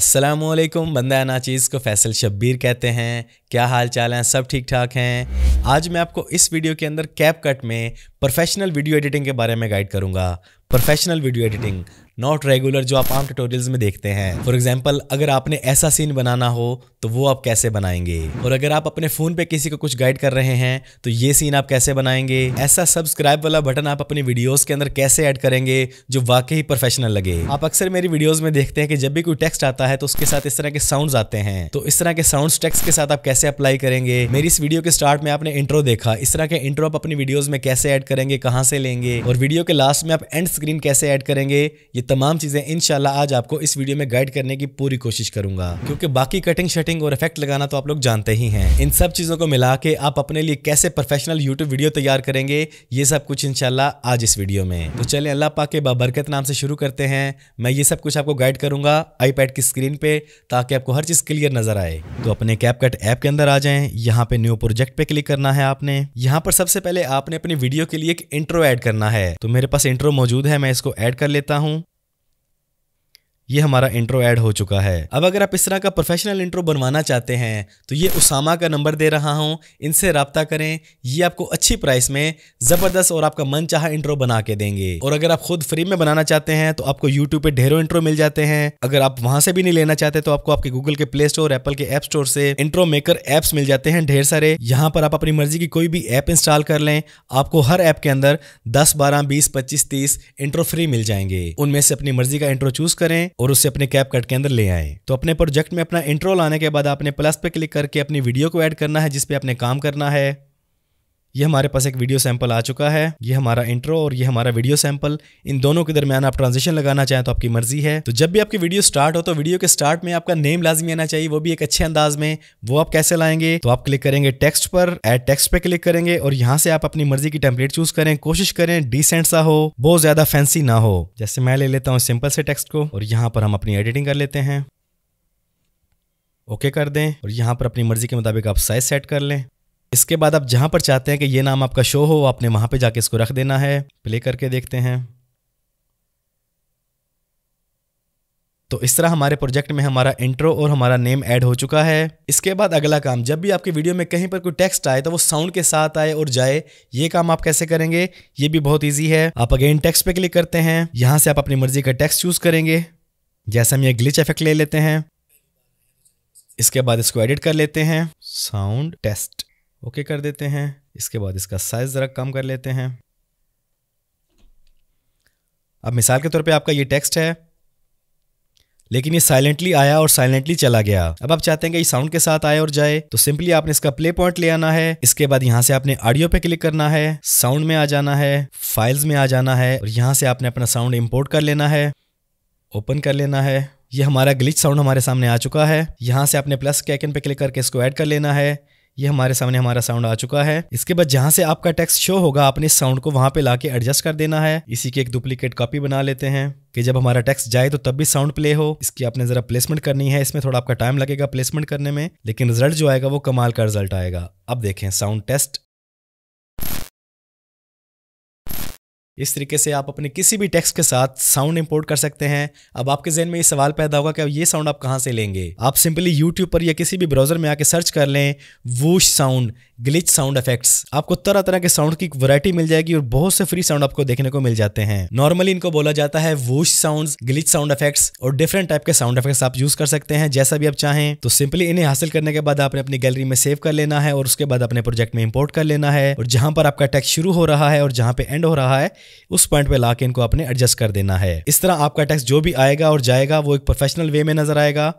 असलम बंदा नाचीज़ को फैसल शब्बीर कहते हैं क्या हाल चाल हैं सब ठीक ठाक हैं आज मैं आपको इस वीडियो के अंदर कैप कट में प्रोफेशनल वीडियो एडिटिंग के बारे में गाइड करूंगा professional video editing not regular जो आप आम ट्यूटोरियल्स में देखते हैं फॉर एग्जाम्पल अगर आपने ऐसा सीन बनाना हो तो वो आप कैसे बनाएंगे और अगर आप अपने फोन पे किसी को कुछ गाइड कर रहे हैं तो ये सीन आप कैसे बनाएंगे ऐसा सब्सक्राइब वाला बटन आप अपनी वीडियोस के अंदर कैसे ऐड करेंगे जो वाकई प्रोफेशनल लगे आप अक्सर मेरी वीडियोस में देखते हैं कि जब भी कोई टेक्स्ट आता है तो उसके साथ इस तरह के साउंड आते हैं तो इस तरह के साउंड टेक्स के साथ आप कैसे अप्लाई करेंगे मेरी इस वीडियो के स्टार्ट में आपने इंट्रो देखा इस तरह के इंट्रो आप अपनी वीडियोज में कैसे ऐड करेंगे कहाँ से लेंगे और वीडियो के लास्ट में आप एंड स्क्रीन कैसे ऐड करेंगे ये ये तमाम चीज़ें इनशाला आज आपको इस वीडियो में गाइड करने की पूरी कोशिश करूंगा क्योंकि बाकी कटिंग शटिंग और इफेक्ट लगाना तो आप लोग जानते ही हैं इन सब चीज़ों को मिला के आप अपने लिए कैसे प्रोफेशनल यूट्यूब वीडियो तैयार करेंगे ये सब कुछ इनशाला आज इस वीडियो में तो चले अल्लाह पा के बाबरकत नाम से शुरू करते हैं मैं ये सब कुछ आपको गाइड करूंगा आईपैड की स्क्रीन पे ताकि आपको हर चीज़ क्लियर नजर आए तो अपने कैपकट ऐप के अंदर आ जाए यहाँ पे न्यू प्रोजेक्ट पे क्लिक करना है आपने यहाँ पर सबसे पहले आपने अपनी वीडियो के लिए एक इंट्रो एड करना है तो मेरे पास इंट्रो मौजूद है मैं इसको एड कर लेता हूँ ये हमारा इंट्रो ऐड हो चुका है अब अगर आप इस तरह का प्रोफेशनल इंट्रो बनवाना चाहते हैं तो ये उसामा का नंबर दे रहा हूँ इनसे रबता करें ये आपको अच्छी प्राइस में ज़बरदस्त और आपका मन चाह इंट्रो बना के देंगे और अगर आप खुद फ्री में बनाना चाहते हैं तो आपको यूट्यूब पर ढेरों इंट्रो मिल जाते हैं अगर आप वहाँ से भी नहीं लेना चाहते तो आपको आपके गूगल के प्ले स्टोर एप्पल के ऐप स्टोर से इंट्रो मेकर ऐप्स मिल जाते हैं ढेर सारे यहाँ पर आप अपनी मर्जी की कोई भी ऐप इंस्टॉल कर लें आपको हर ऐप के अंदर दस बारह बीस पच्चीस तीस इंट्रो फ्री मिल जाएंगे उनमें से अपनी मर्जी का इंट्रो चूज करें और उसे अपने कैप कट के अंदर ले आए तो अपने प्रोजेक्ट में अपना इंट्रो लाने के बाद आपने प्लस पे क्लिक करके अपनी वीडियो को ऐड करना है जिसपे आपने काम करना है ये हमारे पास एक वीडियो सैंपल आ चुका है ये हमारा इंट्रो और ये हमारा वीडियो सैंपल इन दोनों के दरमियान आप ट्रांजिशन लगाना चाहें तो आपकी मर्जी है तो जब भी आपकी वीडियो स्टार्ट हो तो वीडियो के स्टार्ट में आपका नेम लाजमी आना चाहिए वो भी एक अच्छे अंदाज में वो आप कैसे लाएंगे तो आप क्लिक करेंगे टेक्स्ट पर एड टेक्स्ट पे क्लिक करेंगे और यहाँ से आप अपनी मर्जी की टेम्पलेट चूज करें कोशिश करें डिसेंट सा हो बहुत ज्यादा फैंसी ना हो जैसे मैं ले लेता हूँ सिंपल से टेक्स्ट को और यहाँ पर हम अपनी एडिटिंग कर लेते हैं ओके कर दें और यहाँ पर अपनी मर्जी के मुताबिक आप साइज सेट कर लें इसके बाद आप जहाँ पर चाहते हैं कि ये नाम आपका शो हो आपने वहाँ पे जाके इसको रख देना है प्ले करके देखते हैं तो इस तरह हमारे प्रोजेक्ट में हमारा इंट्रो और हमारा नेम ऐड हो चुका है इसके बाद अगला काम जब भी आपके वीडियो में कहीं पर कोई टेक्स्ट आए तो वो साउंड के साथ आए और जाए ये काम आप कैसे करेंगे ये भी बहुत ईजी है आप अगेन टेक्स्ट पे क्लिक करते हैं यहाँ से आप अपनी मर्जी का टेक्स्ट चूज करेंगे जैसे हम ये ग्लिच इफेक्ट ले लेते हैं इसके बाद इसको एडिट कर लेते हैं साउंड टेस्ट ओके कर देते हैं इसके बाद इसका साइज़ ज़रा कम कर लेते हैं अब मिसाल के तौर पे आपका ये टेक्स्ट है लेकिन ये साइलेंटली आया और साइलेंटली चला गया अब आप चाहते हैं कि ये साउंड के साथ आए और जाए तो सिंपली आपने इसका प्ले पॉइंट ले आना है इसके बाद यहाँ से आपने ऑडियो पे क्लिक करना है साउंड में आ जाना है फाइल्स में आ जाना है और यहाँ से आपने अपना साउंड इम्पोर्ट कर लेना है ओपन कर लेना है ये हमारा ग्लिच साउंड हमारे सामने आ चुका है यहाँ से आपने प्लस के आइकन पे क्लिक करके इसको ऐड कर लेना है ये हमारे सामने हमारा साउंड आ चुका है इसके बाद जहां से आपका टेक्स्ट शो होगा आपने साउंड को वहां पे लाके एडजस्ट कर देना है इसी की एक डुप्लीकेट कॉपी बना लेते हैं कि जब हमारा टेक्स्ट जाए तो तब भी साउंड प्ले हो इसकी आपने जरा प्लेसमेंट करनी है इसमें थोड़ा आपका टाइम लगेगा प्लेसमेंट करने में लेकिन रिजल्ट जो आएगा वो कमाल का रिजल्ट आएगा अब देखें साउंड टेस्ट इस तरीके से आप अपने किसी भी टेक्स्ट के साथ साउंड इंपोर्ट कर सकते हैं अब आपके जहन में ये सवाल पैदा होगा कि ये साउंड आप कहाँ से लेंगे आप सिंपली यूट्यूब पर या किसी भी ब्राउजर में आके सर्च कर लें whoosh sound glitch sound effects आपको तरह तरह के साउंड की वैरायटी मिल जाएगी और बहुत से फ्री साउंड आपको देखने को मिल जाते हैं नॉर्मली इनको बोला जाता है whoosh sound glitch sound effects और डिफरेंट टाइप के साउंड इफेक्ट्स आप यूज कर सकते हैं जैसा भी आप चाहें तो सिंपली इन्हें हासिल करने के बाद आपने अपनी गैलरी में सेव कर लेना है और उसके बाद अपने प्रोजेक्ट में इंपोर्ट कर लेना है और जहां पर आपका टैक्स शुरू हो रहा है और जहां पे एंड हो रहा है उस पॉइंट पे लाके इनको आपने एडजस्ट कर देना है इस तरह आपका टैक्स जो भी आएगा और जाएगा वो एक प्रोफेशनल वे में नजर आएगा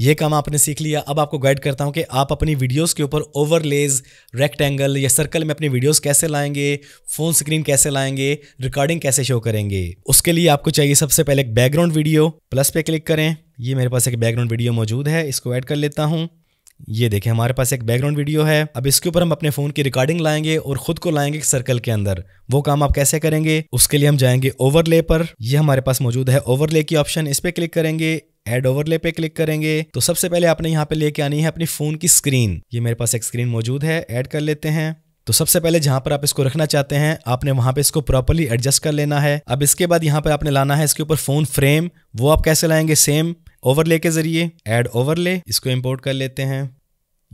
ये काम आपने सीख लिया अब आपको गाइड करता हूँ कि आप अपनी वीडियोस के ऊपर ओवरलेज रेक्टेंगल या सर्कल में अपनी वीडियोस कैसे लाएंगे फ़ोन स्क्रीन कैसे लाएंगे रिकॉर्डिंग कैसे शो करेंगे उसके लिए आपको चाहिए सबसे पहले एक बैकग्राउंड वीडियो प्लस पे क्लिक करें ये मेरे पास एक बैकग्राउंड वीडियो मौजूद है इसको ऐड कर लेता हूँ ये देखें हमारे पास एक बैकग्राउंड वीडियो है अब इसके ऊपर हम अपने फोन की रिकॉर्डिंग लाएंगे और खुद को लाएंगे सर्कल के अंदर वो काम आप कैसे करेंगे उसके लिए हम जाएंगे ओवरले पर ये हमारे पास मौजूद है ओवरले की ऑप्शन इस पर क्लिक करेंगे एड ओवरले पे क्लिक करेंगे तो सबसे पहले आपने यहाँ पे लेके आनी है अपनी फोन की स्क्रीन ये मेरे पास एक स्क्रीन मौजूद है एड कर लेते हैं तो सबसे पहले जहां पर आप इसको रखना चाहते हैं आपने वहां पे इसको प्रॉपरली एडजस्ट कर लेना है अब इसके बाद यहाँ पर आपने लाना है इसके ऊपर फोन फ्रेम वो आप कैसे लाएंगे सेम ओवरले के जरिए एड ओवरले इसको इम्पोर्ट कर लेते हैं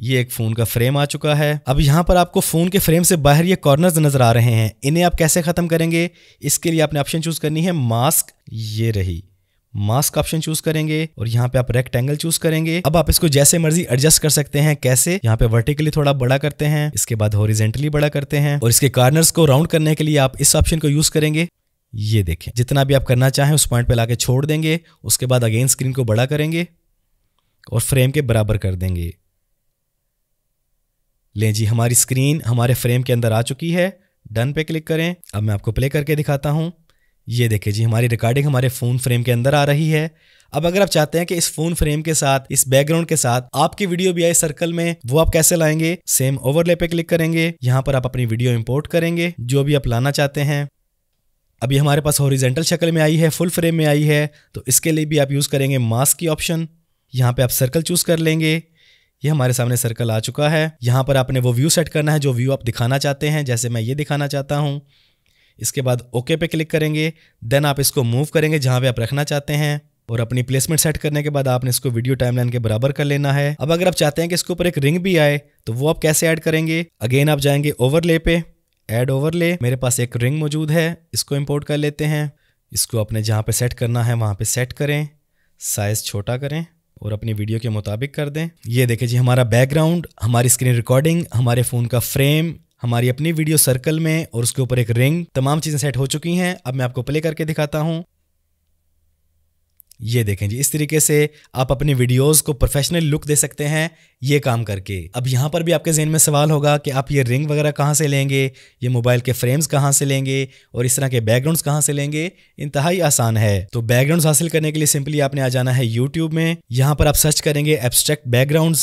ये एक फोन का फ्रेम आ चुका है अब यहाँ पर आपको फोन के फ्रेम से बाहर ये कॉर्नर्स नजर आ रहे हैं इन्हें आप कैसे खत्म करेंगे इसके लिए आपने ऑप्शन चूज करनी है मास्क ये रही मास्क ऑप्शन चूज करेंगे और यहाँ पे आप रेक्टेंगल चूज करेंगे अब आप इसको जैसे मर्जी एडजस्ट कर सकते हैं कैसे यहाँ पे वर्टिकली थोड़ा बड़ा करते हैं इसके बाद होरिजेंटली बड़ा करते हैं और इसके कार्नर्स को राउंड करने के लिए आप इस ऑप्शन को यूज करेंगे ये देखें जितना भी आप करना चाहें उस पॉइंट पे लाके छोड़ देंगे उसके बाद अगेन स्क्रीन को बड़ा करेंगे और फ्रेम के बराबर कर देंगे लें जी हमारी स्क्रीन हमारे फ्रेम के अंदर आ चुकी है डन पे क्लिक करें अब मैं आपको प्ले करके दिखाता हूँ ये देखें जी हमारी रिकॉर्डिंग हमारे फ़ोन फ्रेम के अंदर आ रही है अब अगर आप चाहते हैं कि इस फ़ोन फ्रेम के साथ इस बैकग्राउंड के साथ आपकी वीडियो भी आए सर्कल में वो आप कैसे लाएंगे सेम ओवरले पे क्लिक करेंगे यहाँ पर आप अपनी वीडियो इंपोर्ट करेंगे जो भी आप लाना चाहते हैं अभी हमारे पास हॉरिजेंटल शक्ल में आई है फुल फ्रेम में आई है तो इसके लिए भी आप यूज़ करेंगे मास्क की ऑप्शन यहाँ पे आप सर्कल चूज़ कर लेंगे ये हमारे सामने सर्कल आ चुका है यहाँ पर आपने वो व्यू सेट करना है जो व्यू आप दिखाना चाहते हैं जैसे मैं ये दिखाना चाहता हूँ इसके बाद ओके पे क्लिक करेंगे देन आप इसको मूव करेंगे जहाँ पे आप रखना चाहते हैं और अपनी प्लेसमेंट सेट करने के बाद आपने इसको वीडियो टाइमलाइन के बराबर कर लेना है अब अगर आप चाहते हैं कि इसके ऊपर एक रिंग भी आए तो वो आप कैसे ऐड करेंगे अगेन आप जाएंगे ओवरले पे एड ओवरले मेरे पास एक रिंग मौजूद है इसको इम्पोर्ट कर लेते हैं इसको अपने जहाँ पे सेट करना है वहाँ पे सेट करें साइज़ छोटा करें और अपनी वीडियो के मुताबिक कर दें ये देखें जी हमारा बैकग्राउंड हमारी स्क्रीन रिकॉर्डिंग हमारे फ़ोन का फ्रेम हमारी अपनी वीडियो सर्कल में और उसके ऊपर एक रिंग तमाम चीज़ें सेट हो चुकी हैं अब मैं आपको प्ले करके दिखाता हूँ ये देखें जी इस तरीके से आप अपनी वीडियोस को प्रोफेशनल लुक दे सकते हैं ये काम करके अब यहाँ पर भी आपके जहन में सवाल होगा कि आप ये रिंग वगैरह कहाँ से लेंगे ये मोबाइल के फ्रेम्स कहाँ से लेंगे और इस तरह के बैकग्राउंड्स कहाँ से लेंगे इंतहाई आसान है तो बैकग्राउंड्स हासिल करने के लिए सिंपली आपने आ जाना है यूट्यूब में यहाँ पर आप सर्च करेंगे एब्स्ट्रैक्ट बैकग्राउंड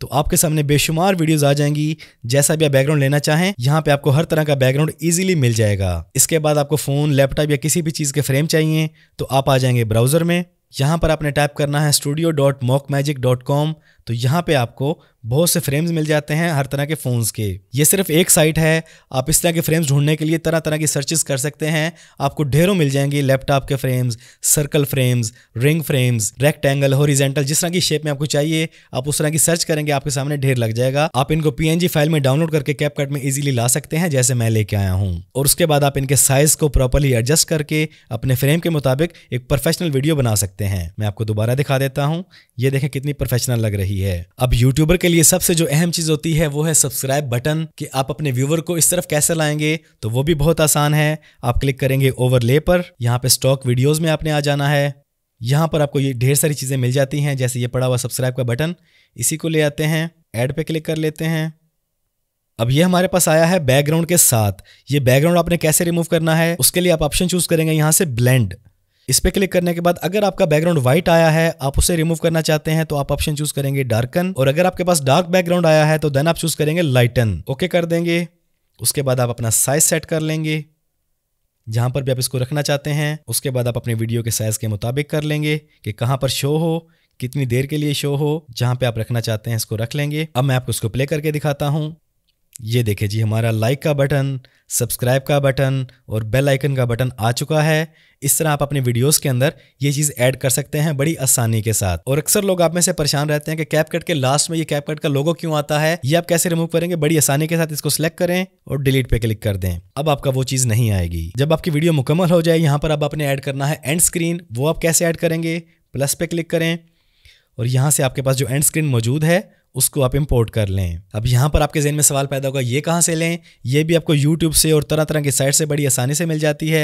तो आपके सामने बेशुमार वीडियोस आ जाएंगी जैसा भी आप बैकग्राउंड लेना चाहें यहाँ पे आपको हर तरह का बैकग्राउंड इजीली मिल जाएगा इसके बाद आपको फ़ोन लैपटॉप या किसी भी चीज़ के फ्रेम चाहिए तो आप आ जाएंगे ब्राउज़र में यहाँ पर आपने टाइप करना है studio dot mock magic dot com तो यहाँ पे आपको बहुत से फ्रेम्स मिल जाते हैं हर तरह के फ़ोन्स के ये सिर्फ एक साइट है आप इस तरह के फ्रेम्स ढूंढने के लिए तरह तरह की सर्चेस कर सकते हैं आपको ढेरों मिल जाएंगे लैपटॉप के frames circle frames ring frames rectangle horizontal जिस तरह की शेप में आपको चाहिए आप उस तरह की सर्च करेंगे आपके सामने ढेर लग जाएगा आप इनको पी फाइल में डाउनलोड करके कैपकट में इजिली ला सकते हैं जैसे मैं लेके आया हूँ और उसके बाद आप इनके साइज को प्रॉपरली एडजस्ट करके अपने फ्रेम के मुताबिक एक प्रोफेशनल वीडियो बना सकते हैं मैं आपको दोबारा दिखा देता हूँ ये देखें कितनी प्रोफेशनल लग रही है होती है अब यूट्यूबर के लिए सबसे जो अहम चीज होती है वो है सब्सक्राइब बटन कि आप अपने व्यूवर को इस तरफ कैसे लाएंगे तो वो भी बहुत आसान है आप क्लिक करेंगे ओवरले पर यहाँ पे स्टॉक वीडियोज में आपने आ जाना है यहाँ पर आपको ये ढेर सारी चीजें मिल जाती हैं जैसे ये पड़ा हुआ सब्सक्राइब का बटन इसी को ले आते हैं एड पे क्लिक कर लेते हैं अब ये हमारे पास आया है बैकग्राउंड के साथ ये बैकग्राउंड आपने कैसे रिमूव करना है उसके लिए आप ऑप्शन चूज करेंगे यहाँ से ब्लेंड इस पर क्लिक करने के बाद अगर आपका बैकग्राउंड व्हाइट आया है आप उसे रिमूव करना चाहते हैं तो आप ऑप्शन चूज करेंगे डार्कन और अगर आपके पास डार्क बैकग्राउंड आया है तो देन आप चूज करेंगे लाइटन ओके कर देंगे उसके बाद आप अपना साइज सेट कर लेंगे जहां पर भी आप इसको रखना चाहते हैं उसके बाद आप अपने वीडियो के साइज के मुताबिक कर लेंगे कि कहाँ पर शो हो कितनी देर के लिए शो हो जहां पे आप रखना चाहते हैं इसको रख लेंगे अब मैं आपको इसको प्ले करके दिखाता हूँ ये देखे जी हमारा लाइक का बटन सब्सक्राइब का बटन और बेल आइकन का बटन आ चुका है इस तरह आप अपने वीडियोस के अंदर ये चीज़ ऐड कर सकते हैं बड़ी आसानी के साथ और अक्सर लोग आप में से परेशान रहते हैं कि कैप कट के लास्ट में ये कैप कट का लोगो क्यों आता है ये आप कैसे रिमूव करेंगे बड़ी आसानी के साथ इसको सिलेक्ट करें और डिलीट पे क्लिक कर दें अब आपका वो चीज़ नहीं आएगी जब आपकी वीडियो मुकम्मल हो जाए यहाँ पर अब आपने ऐड करना है एंड स्क्रीन वो आप कैसे ऐड करेंगे प्लस पे क्लिक करें और यहाँ से आपके पास जो एंड स्क्रीन मौजूद है उसको आप इम्पोर्ट कर लें अब यहाँ पर आपके जहन में सवाल पैदा होगा ये कहाँ से लें ये भी आपको यूट्यूब से और तरह तरह की साइट से बड़ी आसानी से मिल जाती है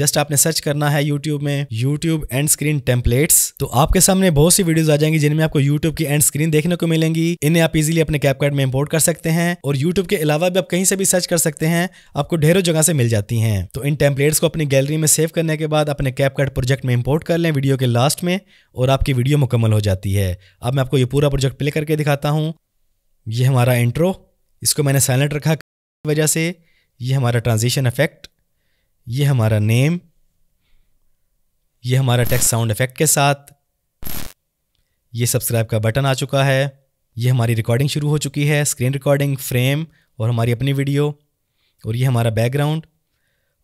जस्ट आपने सर्च करना है यूट्यूब में यूट्यूब एंड स्क्रीन टेम्पलेट्स तो आपके सामने बहुत सी वीडियोज आ जाएंगी जिनमें आपको यूट्यूब की एंड स्क्रीन देखने को मिलेंगी इन्हें आप इजिली अपने कैपकार्ड में इम्पोर्ट कर सकते हैं और यूट्यूब के अलावा भी आप कहीं से भी सर्च कर सकते हैं आपको ढेरों जगह से मिल जाती हैं तो इन टेम्पलेट्स को अपनी गैलरी में सेव करने के बाद अपने कैपकार्ड प्रोजेक्ट में इम्पोर्ट कर लें वीडियो के लास्ट में और आपकी वीडियो मुकम्मल हो जाती है अब मैं आपको ये पूरा प्रोजेक्ट प्ले करके दिखाता हूँ ये हमारा इंट्रो इसको मैंने साइलेंट रखा वजह से ये हमारा ट्रांजिशन इफेक्ट ये हमारा नेम ये हमारा टेक्स्ट साउंड इफेक्ट के साथ ये सब्सक्राइब का बटन आ चुका है ये हमारी रिकॉर्डिंग शुरू हो चुकी है स्क्रीन रिकॉर्डिंग फ्रेम और हमारी अपनी वीडियो और ये हमारा बैकग्राउंड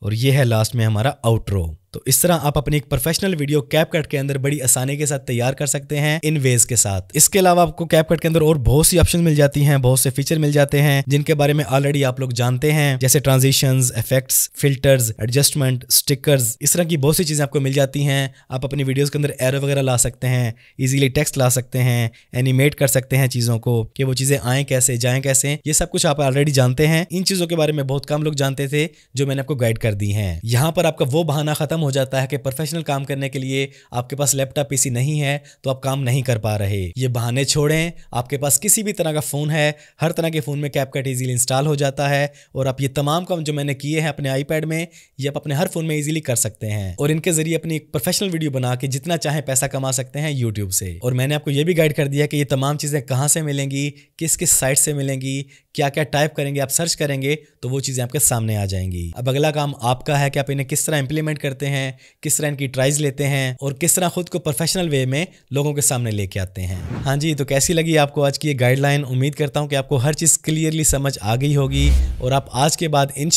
और ये है लास्ट में हमारा आउटरो तो इस तरह आप अपनी एक प्रोफेशनल वीडियो कैप कट के अंदर बड़ी आसानी के साथ तैयार कर सकते हैं इन वेज के साथ इसके अलावा आपको कैप कट के अंदर और बहुत सी ऑप्शन मिल जाती हैं बहुत से फीचर मिल जाते हैं जिनके बारे में ऑलरेडी आप लोग जानते हैं जैसे transition effects filters adjustment stickers इस तरह की बहुत सी चीजें आपको मिल जाती हैं आप अपनी वीडियोज के अंदर एरो वगैरह ला सकते हैं इजिली टेक्स्ट ला सकते हैं एनिमेट कर सकते हैं चीजों को कि वो चीजें आए कैसे जाए कैसे ये सब कुछ आप ऑलरेडी जानते हैं इन चीजों के बारे में बहुत कम लोग जानते थे जो मैंने आपको गाइड कर दी है यहाँ पर आपका वो बहाना खत्म हो जाता है कि प्रोफेशनल काम करने के लिए आपके पास लैपटॉप पीसी नहीं है तो आप काम नहीं कर पा रहे ये बहाने छोड़ें आपके पास किसी भी तरह का फ़ोन है हर तरह के फ़ोन में कैपकट ईजिली इंस्टॉल हो जाता है और आप ये तमाम काम जो मैंने किए हैं अपने आईपैड में ये आप अपने हर फ़ोन में ईजिली कर सकते हैं और इनके ज़रिए अपनी प्रोफेशनल वीडियो बना के जितना चाहे पैसा कमा सकते हैं यूट्यूब से और मैंने आपको ये भी गाइड कर दिया कि ये तमाम चीज़ें कहाँ से मिलेंगी किस किस साइट से मिलेंगी क्या क्या टाइप करेंगे आप सर्च करेंगे तो वो चीज़ें आपके सामने आ जाएंगी अब अगला काम आपका है कि आप इन्हें किस तरह इंप्लीमेंट करते हैं हैं किस तरह इनकी ट्राइज लेते हैं और किस तरह खुद को प्रोफेशनल वे में लोगों के सामने लेके आते हैं हाँ जी तो कैसी लगी आपको आज की ये गाइडलाइन उम्मीद करता हूँ कि आपको हर चीज़ क्लियरली समझ आ गई होगी और आप आज के बाद इन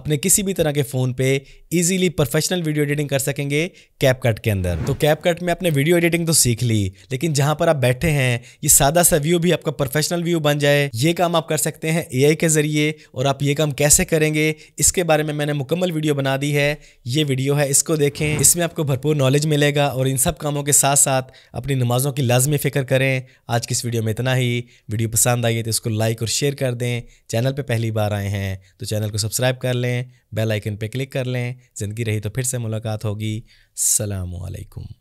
अपने किसी भी तरह के फ़ोन पर ईजिली प्रोफेशनल वीडियो एडिटिंग कर सकेंगे कैप कट के अंदर तो कैप कट में आपने वीडियो एडिटिंग तो सीख ली लेकिन जहाँ पर आप बैठे हैं ये सादा सा व्यू भी आपका प्रोफेशनल व्यू बन जाए ये काम आप कर सकते हैं ए के ज़रिए और आप ये काम कैसे करेंगे इसके बारे में मैंने मुकम्मल वीडियो बना दी है ये वीडियो वीडियो है इसको देखें इसमें आपको भरपूर नॉलेज मिलेगा और इन सब कामों के साथ साथ अपनी नमाज़ों की लाजमी फ़िक्र करें आज की इस वीडियो में इतना ही वीडियो पसंद आई तो इसको लाइक और शेयर कर दें चैनल पर पहली बार आए हैं तो चैनल को सब्सक्राइब कर लें बेलाइकन पर क्लिक कर लें ज़िंदगी रही तो फिर से मुलाकात होगी सलामकुम